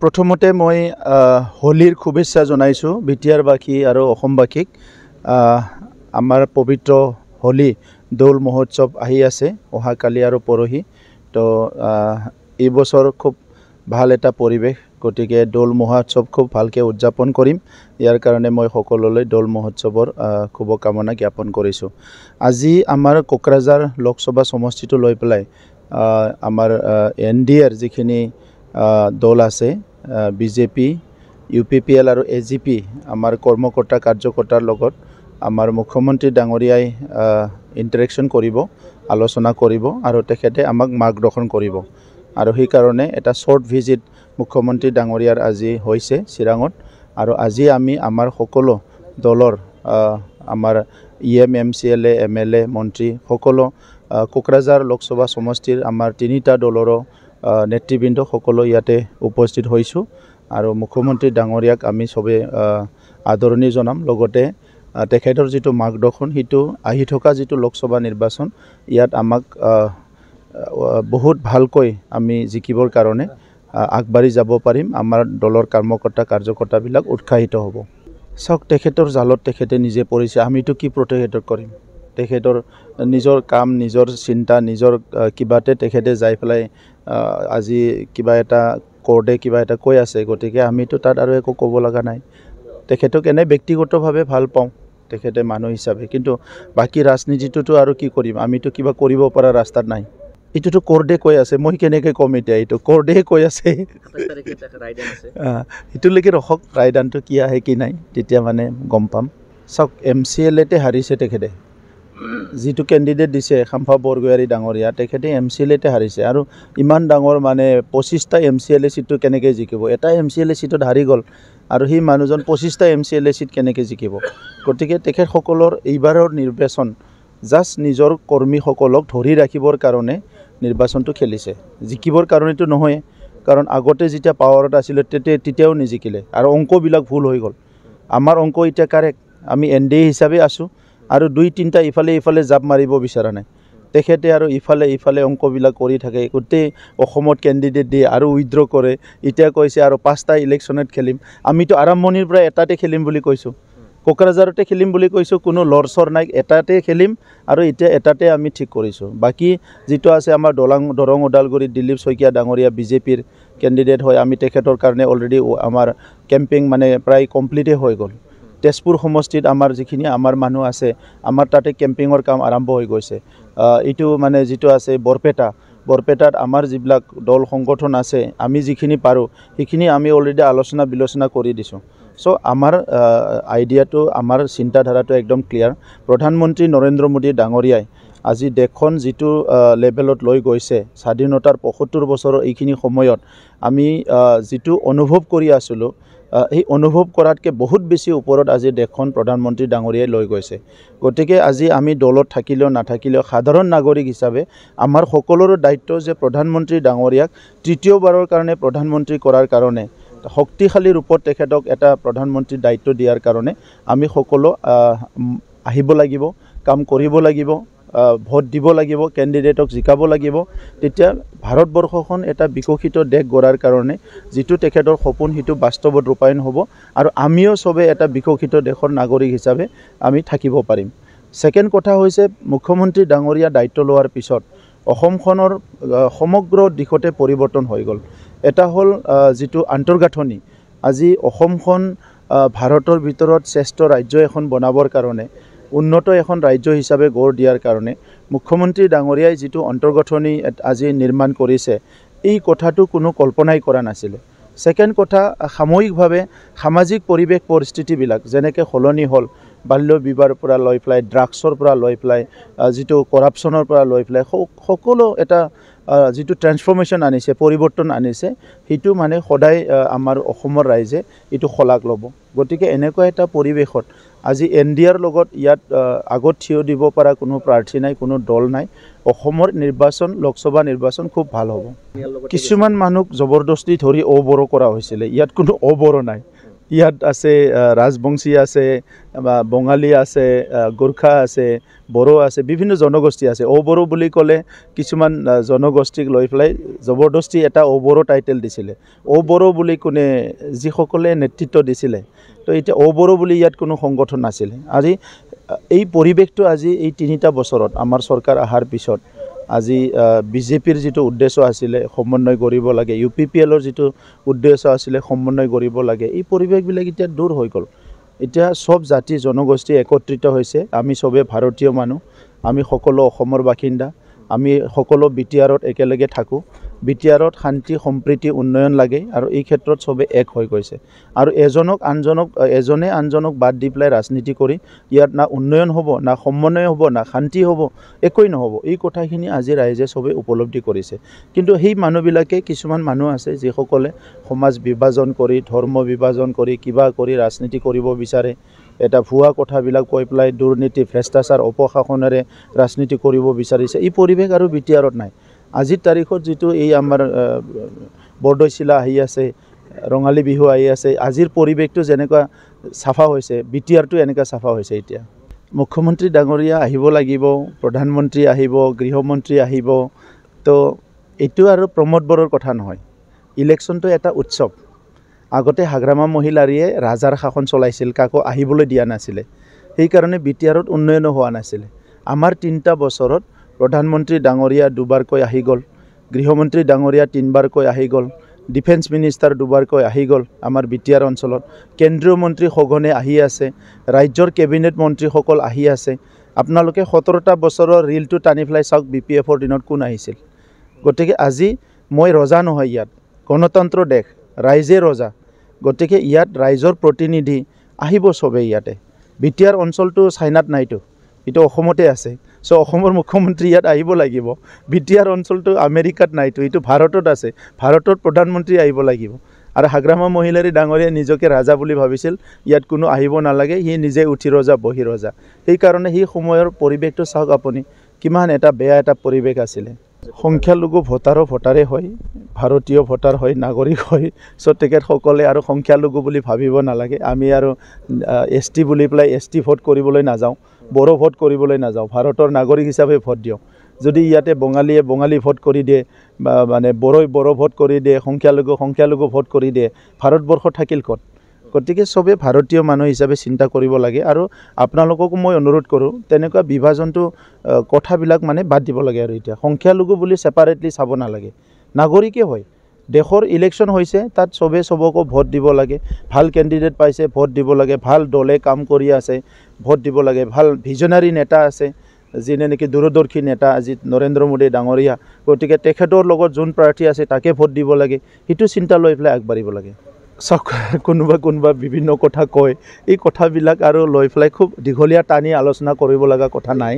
প্ৰথমতে মই হোলীৰ শুভেচ্ছা জনাইছোঁ বি টি বিটিয়াৰবাসী আৰু অসমবাসীক আমাৰ পবিত্ৰ হোলী দৌল মহোৎসৱ আহি আছে অহাকালি আৰু পৰহি তো এইবছৰ খুব ভাল এটা পৰিৱেশ গতিকে দৌল মহোৎসৱ খুব ভালকৈ উদযাপন কৰিম ইয়াৰ কাৰণে মই সকলোলৈ দৌল মহোৎসৱৰ শুভকামনা জ্ঞাপন কৰিছোঁ আজি আমাৰ কোকৰাঝাৰ লোকসভা সমষ্টিটো লৈ পেলাই আমাৰ এন ডি এৰ যিখিনি দল আছে B J P U P P L আৰু এ জি পি আমাৰ কৰ্মকৰ্তা কাৰ্যকৰ্তাৰ লগত আমাৰ মুখ্যমন্ত্ৰী ডাঙৰীয়াই ইণ্টাৰেকশ্যন কৰিব আলোচনা কৰিব আৰু তেখেতে আমাক মাৰ্গদৰ্শন কৰিব আৰু সেইকাৰণে এটা শ্বৰ্ট ভিজিট মুখ্যমন্ত্ৰী ডাঙৰীয়াৰ আজি হৈছে চিৰাঙত আৰু আজি আমি আমাৰ সকলো দলৰ আমাৰ E M M C L A M L A মন্ত্ৰী সকলো কোকৰাঝাৰ লোকসভা সমষ্টিৰ আমাৰ তিনিটা দলৰো নেতৃবৃন্দ সকলো ইয়াতে উপস্থিত হৈছোঁ আৰু মুখ্যমন্ত্ৰী ডাঙৰীয়াক আমি চবে আদৰণি জনাম লগতে তেখেতৰ যিটো মাৰ্গদৰ্শন সেইটো আহি থকা যিটো লোকসভা নিৰ্বাচন ইয়াত আমাক বহুত ভালকৈ আমি জিকিবৰ কাৰণে আগবাঢ়ি যাব পাৰিম আমাৰ দলৰ কৰ্মকৰ্তা কাৰ্যকৰ্তাবিলাক উৎসাহিত হ'ব চাওক তেখেতৰ জালত তেখেতে নিজে পৰিছে আমিতো কি প্ৰতিষেধক কৰিম তেখেতৰ নিজৰ কাম নিজৰ চিন্তা নিজৰ কিবাতে তেখেতে যাই পেলাই আজি কিবা এটা কৰ্টে কিবা এটা কৈ আছে গতিকে আমিতো তাত আৰু একো ক'ব লগা নাই তেখেতক এনে ব্যক্তিগতভাৱে ভাল পাওঁ তেখেতে মানুহ হিচাপে কিন্তু বাকী ৰাজনীতিটোতো আৰু কি কৰিম আমিতো কিবা কৰিব পৰা ৰাস্তাত নাই এইটোতো কৰ্ডে কৈ আছে মই কেনেকৈ ক'ম এতিয়া এইটো কৰ্ডেহে কৈ আছে সেইটোলৈকে ৰখক ৰায়দানটো কি আহে কি নাই তেতিয়া মানে গম পাম চাওক এম চি এল এতে হাৰিছে তেখেতে যিটো কেণ্ডিডেট দিছে সাম্ফা বৰগৈয়াৰী ডাঙৰীয়া তেখেতে এম চি এল এতে হাৰিছে আৰু ইমান ডাঙৰ মানে পঁচিছটা এম চি এল এ চিটটো কেনেকৈ জিকিব এটা এম চি এল এ চিটত হাৰি গ'ল আৰু সেই মানুহজন পঁচিছটা M C L A seat কেনেকৈ জিকিব গতিকে তেখেতসকলৰ এইবাৰৰ নিৰ্বাচন জাষ্ট নিজৰ কৰ্মীসকলক ধৰি ৰাখিবৰ কাৰণে নিৰ্বাচনটো খেলিছে জিকিবৰ কাৰণেতো নহয়ে কাৰণ আগতে যেতিয়া পাৱাৰত আছিলে তেতিয়া তেতিয়াও নিজিকিলে আৰু অংকবিলাক ভুল হৈ গ'ল আমাৰ অংক এতিয়া কাৰেক্ট আমি এন ডি এ হিচাপে আছোঁ আৰু দুই তিনিটা ইফালে ইফালে জাপ মাৰিব বিচৰা নাই তেখেতে আৰু ইফালে ইফালে অংকবিলাক কৰি থাকে গোটেই অসমত কেণ্ডিডেট দিয়ে আৰু উইথড্ৰ কৰে এতিয়া কৈছে আৰু পাঁচটা ইলেকশ্যনত খেলিম আমিতো আৰম্ভণিৰ পৰা এটাতে খেলিম বুলি কৈছোঁ কোকৰাঝাৰতে খেলিম বুলি কৈছোঁ কোনো লৰ চৰ নাই এটাতে খেলিম আৰু এতিয়া এটাতে আমি ঠিক কৰিছোঁ বাকী যিটো আছে আমাৰ দলং দৰং ওদালগুৰিত দিলীপ শইকীয়া ডাঙৰীয়া বিজেপিৰ কেণ্ডিডেট হয় আমি তেখেতৰ কাৰণে অলৰেডি আমাৰ কেম্পেইন মানে প্ৰায় কমপ্লিটেই হৈ গ'ল তেজপুৰ সমষ্টিত আমাৰ যিখিনি আমাৰ মানুহ আছে আমাৰ তাতে কেম্পিঙৰ কাম আৰম্ভ হৈ গৈছে এইটো মানে যিটো আছে বৰপেটা বৰপেটাত আমাৰ যিবিলাক দল সংগঠন আছে আমি যিখিনি পাৰোঁ সেইখিনি আমি অলৰেডি আলোচনা বিলোচনা কৰি দিছোঁ চ' আমাৰ আইডিয়াটো আমাৰ চিন্তাধাৰাটো একদম ক্লিয়াৰ প্ৰধানমন্ত্ৰী নৰেন্দ্ৰ মোদী ডাঙৰীয়াই আজি দেশখন যিটো লেভেলত লৈ গৈছে স্বাধীনতাৰ পঁয়সত্তৰ বছৰৰ এইখিনি সময়ত আমি যিটো অনুভৱ কৰি আছিলোঁ সেই অনুভৱ কৰাতকৈ বহুত বেছি ওপৰত আজি দেশখন প্ৰধানমন্ত্ৰী ডাঙৰীয়াই লৈ গৈছে গতিকে আজি আমি দলত থাকিলেও নাথাকিলেও সাধাৰণ নাগৰিক হিচাপে আমাৰ সকলোৰে দায়িত্ব যে প্ৰধানমন্ত্ৰী ডাঙৰীয়াক তৃতীয়বাৰৰ কাৰণে প্ৰধানমন্ত্ৰী কৰাৰ কাৰণে শক্তিশালী ৰূপত তেখেতক এটা প্ৰধানমন্ত্ৰীৰ দায়িত্ব দিয়াৰ কাৰণে আমি সকলো আহিব লাগিব কাম কৰিব লাগিব ভোট দিব লাগিব কেণ্ডিডেটক জিকাব লাগিব তেতিয়া ভাৰতবৰ্ষখন এটা বিকশিত দেশ গঢ়াৰ কাৰণে যিটো তেখেতৰ সপোন সেইটো বাস্তৱত ৰূপায়ণ হ'ব আৰু আমিও চবেই এটা বিকশিত দেশৰ নাগৰিক হিচাপে আমি থাকিব পাৰিম ছেকেণ্ড কথা হৈছে মুখ্যমন্ত্ৰী ডাঙৰীয়া দায়িত্ব লোৱাৰ পিছত অসমখনৰ সমগ্ৰ দিশতে পৰিৱৰ্তন হৈ গ'ল এটা হ'ল যিটো আন্তঃগাঁথনি আজি অসমখন ভাৰতৰ ভিতৰত শ্ৰেষ্ঠ ৰাজ্য এখন বনাবৰ কাৰণে উন্নত এখন ৰাজ্য হিচাপে গঢ় দিয়াৰ কাৰণে মুখ্যমন্ত্ৰী ডাঙৰীয়াই যিটো অন্তৰ্গঠনি আজি নিৰ্মাণ কৰিছে এই কথাটো কোনো কল্পনাই কৰা নাছিলে ছেকেণ্ড কথা সাময়িকভাৱে সামাজিক পৰিৱেশ পৰিস্থিতিবিলাক যেনেকৈ সলনি হ'ল বাল্য বিবাহৰ পৰা লৈ পেলাই ড্ৰাগছৰ পৰা লৈ পেলাই যিটো কৰাপশ্যনৰ পৰা লৈ পেলাই সকলো এটা যিটো ট্ৰেন্সফৰ্মেশ্যন আনিছে পৰিৱৰ্তন আনিছে সেইটো মানে সদায় আমাৰ অসমৰ ৰাইজে এইটো শলাগ ল'ব গতিকে এনেকুৱা এটা পৰিৱেশত আজি এন ডি আৰ লগত ইয়াত আগত থিয় দিব পৰা কোনো প্ৰাৰ্থী নাই কোনো দল নাই অসমৰ নিৰ্বাচন লোকসভা নিৰ্বাচন খুব ভাল হ'ব কিছুমান মানুহক জবৰদস্তি ধৰি অবৰো কৰা হৈছিলে ইয়াত কোনো অবৰো নাই ইয়াত আছে ৰাজবংশী আছে বা বঙালী আছে গোৰ্খা আছে বড়ো আছে বিভিন্ন জনগোষ্ঠী আছে অ বড়ো বুলি ক'লে কিছুমান জনগোষ্ঠীক লৈ পেলাই জবৰদস্তি এটা অ' বড়ো টাইটেল দিছিলে অ বড়ো বুলি কোনে যিসকলে নেতৃত্ব দিছিলে তো এতিয়া অ বড়ো বুলি ইয়াত কোনো সংগঠন নাছিলে আজি এই পৰিৱেশটো আজি এই তিনিটা বছৰত আমাৰ চৰকাৰ অহাৰ পিছত আজি বিজেপিৰ যিটো উদ্দেশ্য আছিলে সমন্বয় কৰিব লাগে ইউ পি পি এলৰ যিটো উদ্দেশ্য আছিলে সমন্বয় কৰিব লাগে এই পৰিৱেশবিলাক এতিয়া দূৰ হৈ গ'ল এতিয়া চব জাতি জনগোষ্ঠী একত্ৰিত হৈছে আমি চবেই ভাৰতীয় মানুহ আমি সকলো অসমৰ বাসিন্দা আমি সকলো বি টি আৰত একেলগে থাকোঁ বিটিআৰত শান্তি সম্প্ৰীতি উন্নয়ন লাগে আৰু এই ক্ষেত্ৰত চবে এক হৈ গৈছে আৰু এজনক আনজনক এজনে আনজনক বাদ দি পেলাই ৰাজনীতি কৰি ইয়াত না উন্নয়ন হ'ব না সমন্বয় হ'ব না শান্তি হ'ব একোৱেই নহ'ব এই কথাখিনি আজি ৰাইজে চবেই উপলব্ধি কৰিছে কিন্তু সেই মানুহবিলাকে কিছুমান মানুহ আছে যিসকলে সমাজ বিভাজন কৰি ধৰ্ম বিভাজন কৰি কিবা কৰি ৰাজনীতি কৰিব বিচাৰে এটা ভুৱা কথাবিলাক কৈ পেলাই দুৰ্নীতি ভ্ৰেষ্টাচাৰ অপশাসনেৰে ৰাজনীতি কৰিব বিচাৰিছে এই পৰিৱেশ আৰু বি টি আৰত নাই আজিৰ তাৰিখত যিটো এই আমাৰ বৰদৈচিলা আহি আছে ৰঙালী বিহু আহি আছে আজিৰ পৰিৱেশটো যেনেকুৱা চাফা হৈছে বি টি আৰটো এনেকুৱা চাফা হৈছে এতিয়া মুখ্যমন্ত্ৰী ডাঙৰীয়া আহিব লাগিব প্ৰধানমন্ত্ৰী আহিব গৃহমন্ত্ৰী আহিব তো এইটো আৰু প্ৰমোদ বড়োৰ কথা নহয় ইলেকশ্যনটো এটা উৎসৱ আগতে হাগ্ৰামা মহিলাৰীয়ে ৰাজাৰ শাসন চলাইছিল কাকো আহিবলৈ দিয়া নাছিলে সেইকাৰণে বি টি আৰত উন্নয়নো হোৱা নাছিলে আমাৰ তিনিটা বছৰত প্ৰধানমন্ত্ৰী ডাঙৰীয়া দুবাৰকৈ আহি গ'ল গৃহমন্ত্ৰী ডাঙৰীয়া তিনিবাৰকৈ আহি গ'ল ডিফেন্স মিনিষ্টাৰ দুবাৰকৈ আহি গ'ল আমাৰ বি টি আৰ অঞ্চলত কেন্দ্ৰীয় মন্ত্ৰী সঘনে আহি আছে ৰাজ্যৰ কেবিনেট মন্ত্ৰীসকল আহি আছে আপোনালোকে সোতৰটা বছৰৰ ৰিলটো টানি পেলাই চাওক বি পি এফৰ দিনত কোন আহিছিল গতিকে আজি মই ৰজা নহয় ইয়াত গণতন্ত্ৰ দেশ ৰাইজে ৰজা গতিকে ইয়াত ৰাইজৰ প্ৰতিনিধি আহিব চবেই ইয়াতে বি টি আৰ অঞ্চলটো চাইনাত নাইতো এইটো অসমতে আছে চ' অসমৰ মুখ্যমন্ত্ৰী ইয়াত আহিব লাগিব বি টি আৰ অঞ্চলটো আমেৰিকাত নাইতো এইটো ভাৰতত আছে ভাৰতৰ প্ৰধানমন্ত্ৰী আহিব লাগিব আৰু হাগ্ৰামা মহিলাৰী ডাঙৰীয়াই নিজকে ৰজা বুলি ভাবিছিল ইয়াত কোনো আহিব নালাগে সি নিজে উঠি ৰজা বহি ৰজা সেইকাৰণে সেই সময়ৰ পৰিৱেশটো চাওক আপুনি কিমান এটা বেয়া এটা পৰিৱেশ আছিলে সংখ্যালঘু ভোটাৰো ভোটাৰে হয় ভাৰতীয় ভোটাৰ হয় নাগৰিক হয় চ' তেখেতসকলে আৰু সংখ্যালঘু বুলি ভাবিব নালাগে আমি আৰু এছ টি বুলি পেলাই এছ টি ভোট কৰিবলৈ নাযাওঁ বড়ো ভোট কৰিবলৈ নাযাওঁ ভাৰতৰ নাগৰিক হিচাপে ভোট দিওঁ যদি ইয়াতে বঙালীয়ে বঙালী ভোট কৰি দিয়ে বা মানে বড়োই বড়ো ভোট কৰি দিয়ে সংখ্যালঘু সংখ্যালঘু ভোট কৰি দিয়ে ভাৰতবৰ্ষ থাকিল ক'ত গতিকে চবে ভাৰতীয় মানুহ হিচাপে চিন্তা কৰিব লাগে আৰু আপোনালোককো মই অনুৰোধ কৰোঁ তেনেকুৱা বিভাজনটো কথাবিলাক মানে বাদ দিব লাগে আৰু এতিয়া সংখ্যালঘু বুলি ছেপাৰেটলি চাব নালাগে নাগৰিকে হয় দেশৰ ইলেকশ্যন হৈছে তাত চবে চবকো ভোট দিব লাগে ভাল কেণ্ডিডেট পাইছে ভোট দিব লাগে ভাল দলে কাম কৰি আছে ভোট দিব লাগে ভাল ভিজনাৰী নেতা আছে যিনে নেকি দূৰদৰ্শী নেতা আজি নৰেন্দ্ৰ মোদী ডাঙৰীয়া গতিকে তেখেতৰ লগত যোন প্ৰাৰ্থী আছে তাকে ভোট দিব লাগে সেইটো চিন্তা লৈ পেলাই আগবাঢ়িব লাগে চক কোনোবা কোনোবা বিভিন্ন কথা কয় এই কথাবিলাক আৰু লৈ পেলাই খুব দীঘলীয়া টানি আলোচনা কৰিব লগা কথা নাই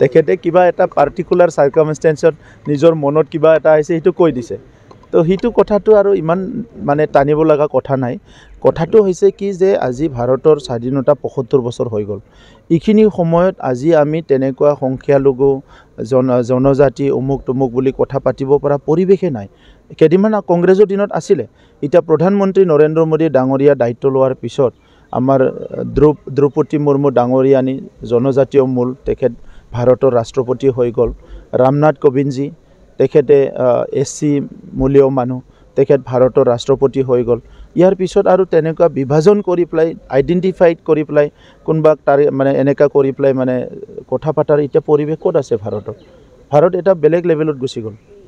তেখেতে কিবা এটা পাৰ্টিকুলাৰ চাৰ্কামষ্টেঞ্চত নিজৰ মনত কিবা এটা আহিছে সেইটো কৈ দিছে তো সেইটো কথাটো আৰু ইমান মানে টানিব লগা কথা নাই কথাটো হৈছে কি যে আজি ভাৰতৰ স্বাধীনতা পঁসত্তৰ বছৰ হৈ গ'ল এইখিনি সময়ত আজি আমি তেনেকুৱা সংখ্যালঘু জন জনজাতি অমুক তমুক বুলি কথা পাতিব পৰা পৰিৱেশেই নাই কেইদিনমান কংগ্ৰেছৰ দিনত আছিলে এতিয়া প্ৰধানমন্ত্ৰী নৰেন্দ্ৰ মোদীয়ে ডাঙৰীয়া দায়িত্ব লোৱাৰ পিছত আমাৰ দ্ৰৌ দ্ৰৌপদী মুৰ্মু ডাঙৰীয়ানী জনজাতীয় মূল তেখেত ভাৰতৰ ৰাষ্ট্ৰপতি হৈ গ'ল ৰামনাথ কোবিন্দজী তেখেতে এছ চি মূলীয় মানুহ তেখেত ভাৰতৰ ৰাষ্ট্ৰপতি হৈ গ'ল ইয়াৰ পিছত আৰু তেনেকুৱা বিভাজন কৰি পেলাই আইডেণ্টিফাইড কৰি পেলাই কোনোবা তাৰে মানে এনেকুৱা কৰি পেলাই মানে কথা পতাৰ এতিয়া পৰিৱেশ ক'ত আছে ভাৰতত ভাৰত এটা বেলেগ লেভেলত গুচি গ'ল